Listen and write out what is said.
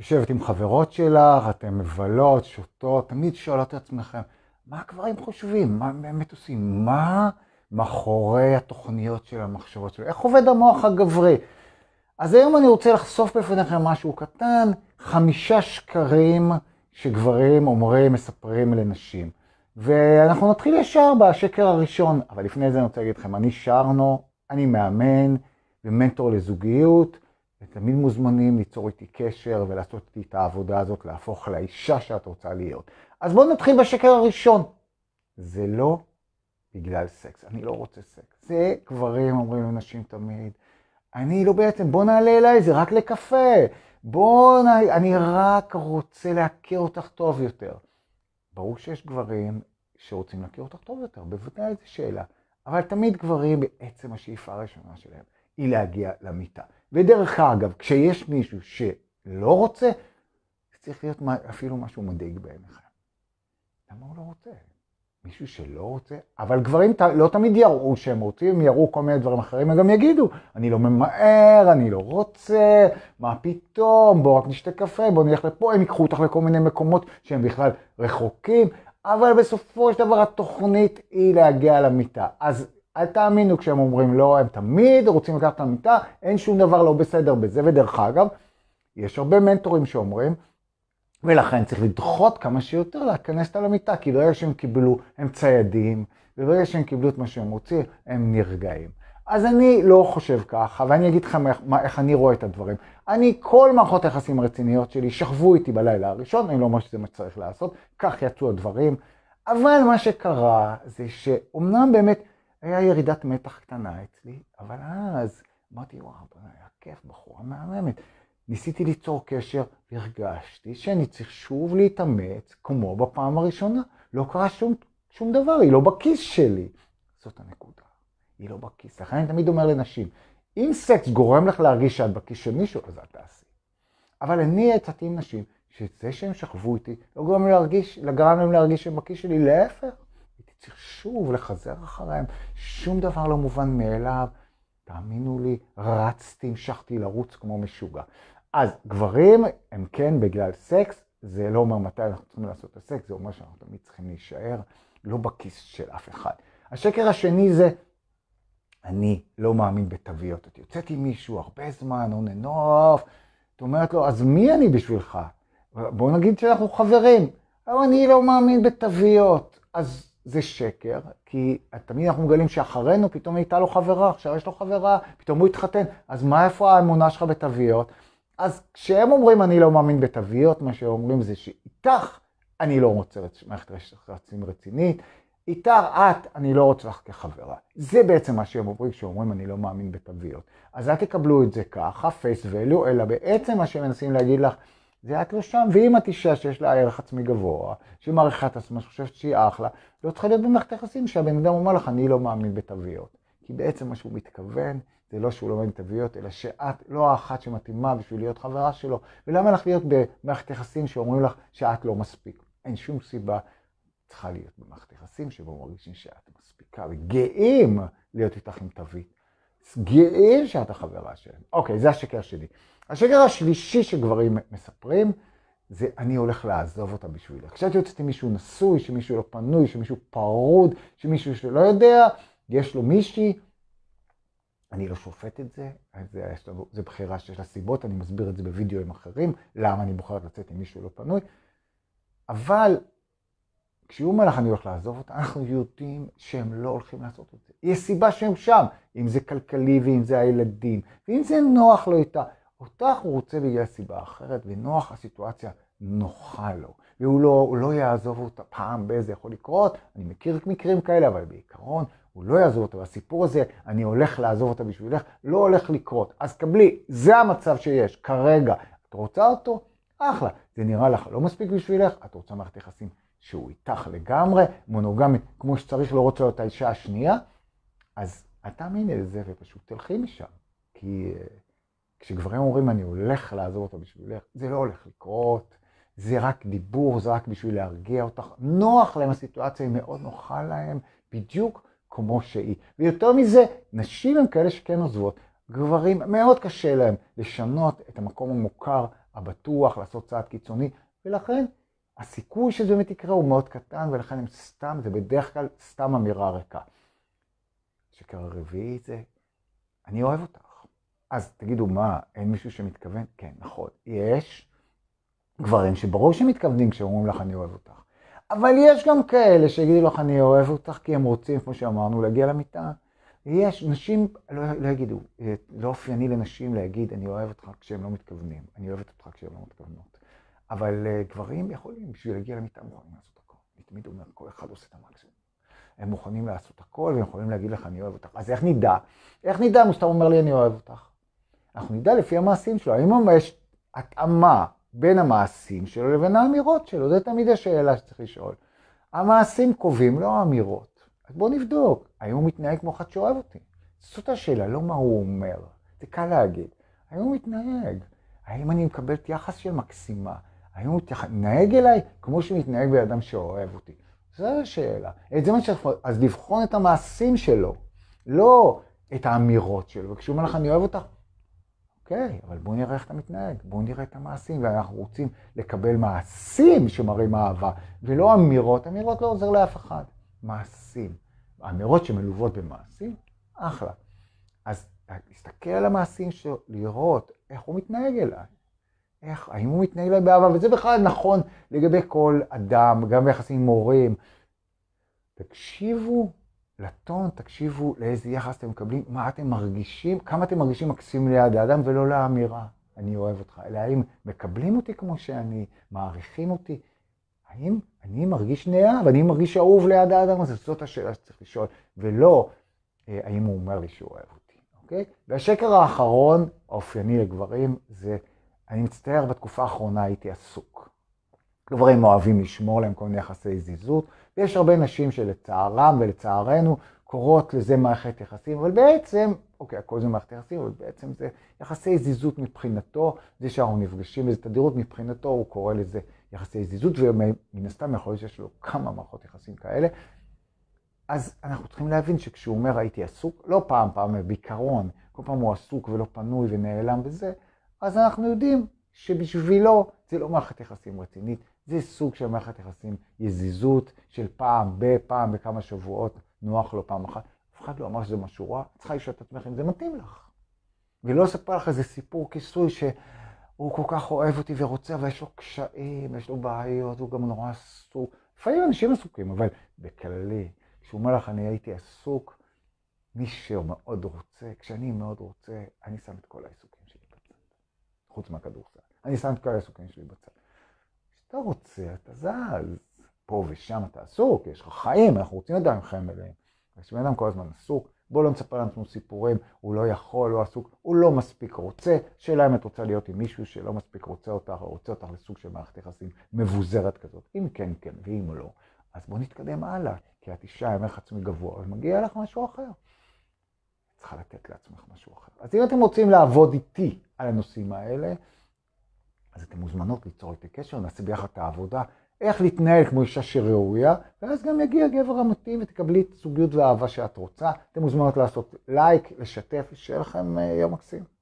יושבת עם חברות שלך, אתן מבלות, שותות, תמיד שואלות את עצמכם, מה הגברים חושבים? מה באמת עושים? מה מאחורי התוכניות של המחשבות שלו? איך עובד המוח הגברי? אז היום אני רוצה לחשוף בפניכם משהו קטן, חמישה שקרים שגברים אומרים, מספרים לנשים. ואנחנו נתחיל ישר בשקר הראשון, אבל לפני זה אני רוצה להגיד לכם, אני שרנו, אני מאמן ומנטור לזוגיות. ותמיד מוזמנים ליצור איתי קשר ולעשות איתי את העבודה הזאת, להפוך לאישה שאת רוצה להיות. אז בואו נתחיל בשקר הראשון. זה לא בגלל סקס, אני לא רוצה סקס. זה גברים אומרים לנשים תמיד. אני לא בעצם, בוא נעלה אליי, זה רק לקפה. בוא, נע... אני רק רוצה להכיר אותך טוב יותר. ברור שיש גברים שרוצים להכיר אותך טוב יותר, בוודאי זו שאלה. אבל תמיד גברים בעצם השאיפה הראשונה שלהם. היא להגיע למיטה. ודרך אגב, כשיש מישהו שלא רוצה, זה צריך להיות אפילו משהו מדאיג בעיניך. למה הוא לא רוצה? מישהו שלא רוצה? אבל גברים לא תמיד יראו שהם רוצים, הם יראו כל מיני דברים אחרים, הם גם יגידו, אני לא ממהר, אני לא רוצה, מה פתאום, בואו רק נשתה קפה, בואו נלך לפה, הם ייקחו אותך לכל מיני מקומות שהם בכלל רחוקים, אבל בסופו של דבר התוכנית היא להגיע למיטה. אז אל תאמינו כשהם אומרים לא, הם תמיד רוצים לקחת את המיטה, אין שום דבר לא בסדר בזה, ודרך אגב, יש הרבה מנטורים שאומרים, ולכן צריך לדחות כמה שיותר להיכנס על המיטה, כי ברגע שהם קיבלו, הם ציידים, וברגע שהם קיבלו את מה שהם רוצים, הם נרגעים. אז אני לא חושב ככה, ואני אגיד לכם איך, איך אני רואה את הדברים. אני, כל מערכות היחסים הרציניות שלי שכבו איתי בלילה הראשון, אני לא אומר שזה מה שצריך לעשות, כך יצאו הדברים. אבל מה שקרה זה שאומנם באמת היה ירידת מתח קטנה אצלי, אבל אז אמרתי, וואו, היה כיף, בחורה מהממת. ניסיתי ליצור קשר, הרגשתי שאני צריך שוב להתאמץ, כמו בפעם הראשונה. לא קרה שום, שום דבר, היא לא בכיס שלי. זאת הנקודה, היא לא בכיס. לכן אני תמיד אומר לנשים, אם סקס גורם לך להרגיש שאת בכיס של מישהו, אז אל תעשי. אבל אני יצאתי עם נשים, שזה שהם שכבו איתי, לא גורם להם להרגיש, לא גרם להם להרגיש שהם בכיס שלי, להפך. צריך שוב לחזר אחריהם, שום דבר לא מובן מאליו. תאמינו לי, רצתי, המשכתי לרוץ כמו משוגע. אז גברים הם כן בגלל סקס, זה לא אומר מתי אנחנו צריכים לעשות את הסקס, זה אומר שאנחנו תמיד צריכים להישאר לא בכיס של אף אחד. השקר השני זה, אני לא מאמין בתוויות. את יוצאת עם מישהו הרבה זמן, און אנ אוף, את אומרת לו, אז מי אני בשבילך? בוא נגיד שאנחנו חברים. אבל אני לא מאמין בתוויות, אז זה שקר, כי תמיד אנחנו מגלים שאחרינו פתאום הייתה לו חברה, עכשיו יש לו חברה, פתאום הוא התחתן, אז מה איפה האמונה שלך בתוויות? אז כשהם אומרים אני לא מאמין בתוויות, מה שהם אומרים זה שאיתך אני לא רוצה מערכת רצים רצינית, איתך את, אני לא רוצה לך כחברה. זה בעצם מה שהם אומרים כשאומרים אני לא מאמין בתוויות. אז אל תקבלו את זה ככה, face value, אלא בעצם מה שהם מנסים להגיד לך, זה את לא שם, ואם את אישה שיש לה ערך עצמי גבוה, שמעריכה את עצמה, שחושבת שהיא אחלה, לא צריכה להיות במערכת היחסים שהבן אדם אומר לך, אני לא מאמין בתוויות. כי בעצם מה שהוא מתכוון, זה לא שהוא לא מאמין בתוויות, אלא שאת לא האחת שמתאימה בשביל להיות חברה שלו. ולמה לך להיות במערכת יחסים שאומרים לך שאת לא מספיק? אין שום סיבה צריכה להיות במערכת יחסים שבו מרגישים שאת מספיקה, וגאים להיות איתך עם תווית. גאה שאתה חברה שלהם. אוקיי, זה השקר השני. השקר השלישי שגברים מספרים, זה אני הולך לעזוב אותה בשבילה. כשאת יוצאת עם מישהו נשוי, שמישהו לא פנוי, שמישהו פרוד, שמישהו שלא יודע, יש לו מישהי, אני לא שופט את זה, זה, לו, זה בחירה שיש לה סיבות, אני מסביר את זה בווידאוים אחרים, למה אני בוחרת לצאת עם מישהו לא פנוי, אבל כשהוא אומר לך אני הולך לעזוב אותה, אנחנו יודעים שהם לא הולכים לעשות את זה. יש סיבה שהם שם, אם זה כלכלי ואם זה הילדים, ואם זה נוח לו איתה. אותך הוא רוצה בגלל סיבה אחרת, ונוח הסיטואציה נוחה לו. והוא לא, לא יעזוב אותה פעם באיזה יכול לקרות, אני מכיר מקרים כאלה, אבל בעיקרון הוא לא יעזוב אותה. והסיפור הזה, אני הולך לעזוב אותה בשבילך, לא הולך לקרות. אז קבלי, זה המצב שיש כרגע. את רוצה אותו? אחלה. זה נראה לך לא מספיק בשבילך? את רוצה מערכת יחסים שהוא איתך לגמרי, מונוגמי, כמו שצריך, לראות לו את האישה השנייה, אז את תאמיני לזה ופשוט תלכי משם. כי אה, כשגברים אומרים, אני הולך לעזוב אותו בשבילך, זה לא הולך לקרות, זה רק דיבור, זה רק בשביל להרגיע אותך. נוח להם הסיטואציה, היא מאוד נוחה להם, בדיוק כמו שהיא. ויותר מזה, נשים הן כאלה שכן עוזבות. גברים, מאוד קשה להם לשנות את המקום המוכר, הבטוח, לעשות צעד קיצוני, ולכן הסיכוי שזה באמת יקרה הוא מאוד קטן, ולכן הם סתם, זה בדרך כלל סתם אמירה ריקה. שקר הרביעי זה, אני אוהב אותך. אז תגידו, מה, אין מישהו שמתכוון? כן, נכון, יש גברים שברור שמתכוונים כשאומרים לך אני אוהב אותך. אבל יש גם כאלה שיגידו לך אני אוהב אותך כי הם רוצים, כמו שאמרנו, להגיע למיטה. יש, נשים לא, לא יגידו, לא אופייני לנשים להגיד אני אוהב אותך כשהם לא מתכוונים, אני אוהבת אותך כשהם לא מתכוונות. אבל אה, גברים יכולים, בשביל להגיע למיטה מוכנים לעשות הכל. אני תמיד אומר, כל אחד עושה את המקסימום. הם מוכנים לעשות הכל, והם יכולים להגיד לך, אני אוהב אותך. אז איך נדע? איך נדע אם הוא סתם אומר לי, אני אוהב אותך? אנחנו נדע לפי המעשים שלו. האם יש התאמה בין המעשים שלו לבין האמירות שלו? זו תמיד השאלה שצריך לשאול. המעשים קובעים, לא האמירות. אז בואו נבדוק, האם הוא מתנהג כמו אחד שאוהב אותי? זאת השאלה, לא מה הוא אומר. זה קל להגיד. האם הוא מתנהג? האם אני מקבלת יחס של מקסימה? האם הוא מתנהג אליי כמו שמתנהג בן אדם שאוהב אותי? זו השאלה. את זה מה שצריך, אז לבחון את המעשים שלו, לא את האמירות שלו. וכשהוא אומר לך, אני אוהב אותך, אוקיי, אבל בואו נראה איך אתה מתנהג, בואו נראה את המעשים, ואנחנו רוצים לקבל מעשים שמראים אהבה, ולא אמירות. אמירות לא עוזר לאף אחד. מעשים. אמירות שמלוות במעשים, אחלה. אז להסתכל על המעשים שלו, לראות איך הוא מתנהג אליי. איך, האם הוא מתנהג אליי באהבה, וזה בכלל נכון לגבי כל אדם, גם ביחסים עם הורים. תקשיבו לטון, תקשיבו לאיזה יחס אתם מקבלים, מה אתם מרגישים, כמה אתם מרגישים מקסים ליד האדם, ולא לאמירה, אני אוהב אותך, אלא האם מקבלים אותי כמו שאני, מעריכים אותי, האם אני מרגיש נאהב, אני מרגיש אהוב ליד האדם הזה, זאת השאלה שצריך לשאול, ולא אה, האם הוא אומר לי שהוא אוהב אותי, אוקיי? והשקר האחרון, האופייני לגברים, זה אני מצטער, בתקופה האחרונה הייתי עסוק. גברים אוהבים לשמור להם כל מיני יחסי זיזות, ויש הרבה נשים שלצערם ולצערנו קוראות לזה מערכת יחסים, אבל בעצם, אוקיי, הכל זה מערכת יחסים, אבל בעצם זה יחסי זיזות מבחינתו, זה שאנחנו נפגשים איזו תדירות, מבחינתו הוא קורא לזה יחסי זיזות, ומן הסתם יכול להיות שיש לו כמה מערכות יחסים כאלה. אז אנחנו צריכים להבין שכשהוא אומר הייתי עסוק, לא פעם, פעם, בעיקרון, כל פעם הוא עסוק ולא פנוי ונעלם וזה, אז אנחנו יודעים שבשבילו זה לא מערכת יחסים רצינית, זה סוג של מערכת יחסים יזיזות של פעם בפעם בכמה שבועות, נוח לו פעם אחת. אף אחד לא אמר שזה משהו רע, צריכה לשאול את עצמך אם זה מתאים לך. ולא לספר לך איזה סיפור כיסוי שהוא כל כך אוהב אותי ורוצה, אבל יש לו קשיים, יש לו בעיות, הוא גם נורא עסוק. לפעמים אנשים עסוקים, אבל בכללי, כשהוא אומר לך, אני הייתי עסוק, מי שמאוד רוצה, כשאני מאוד רוצה, אני שם את כל העיסוקים. חוץ מהכדורסל. אני שם את כל העיסוקים שלי בצד. כשאתה רוצה, אתה זז. פה ושם אתה עסוק, יש לך חיים, אנחנו רוצים לדעת עם חיים מלאים. בן אדם כל הזמן עסוק, בוא לא נספר לעצמו סיפורים, הוא לא יכול, הוא לא עסוק, הוא לא מספיק רוצה. שאלה אם את רוצה להיות עם מישהו שלא מספיק רוצה אותך, או רוצה אותך לסוג של מערכת יחסים מבוזרת כזאת. אם כן, כן, ואם לא, אז בוא נתקדם הלאה, כי את אישה עם ערך עצמי גבוה, ומגיע לך משהו אחר. צריכה לתת לעצמך משהו אחר. אז אם אתם רוצים לעבוד איתי על הנושאים האלה, אז אתם מוזמנות ליצור איתי קשר, נעשה ביחד את העבודה, איך להתנהל כמו אישה שראויה, ואז גם יגיע גבר המתאים ותקבלי את סוגיות והאהבה שאת רוצה. אתם מוזמנות לעשות לייק, לשתף, שיהיה לכם אה, יום מקסים.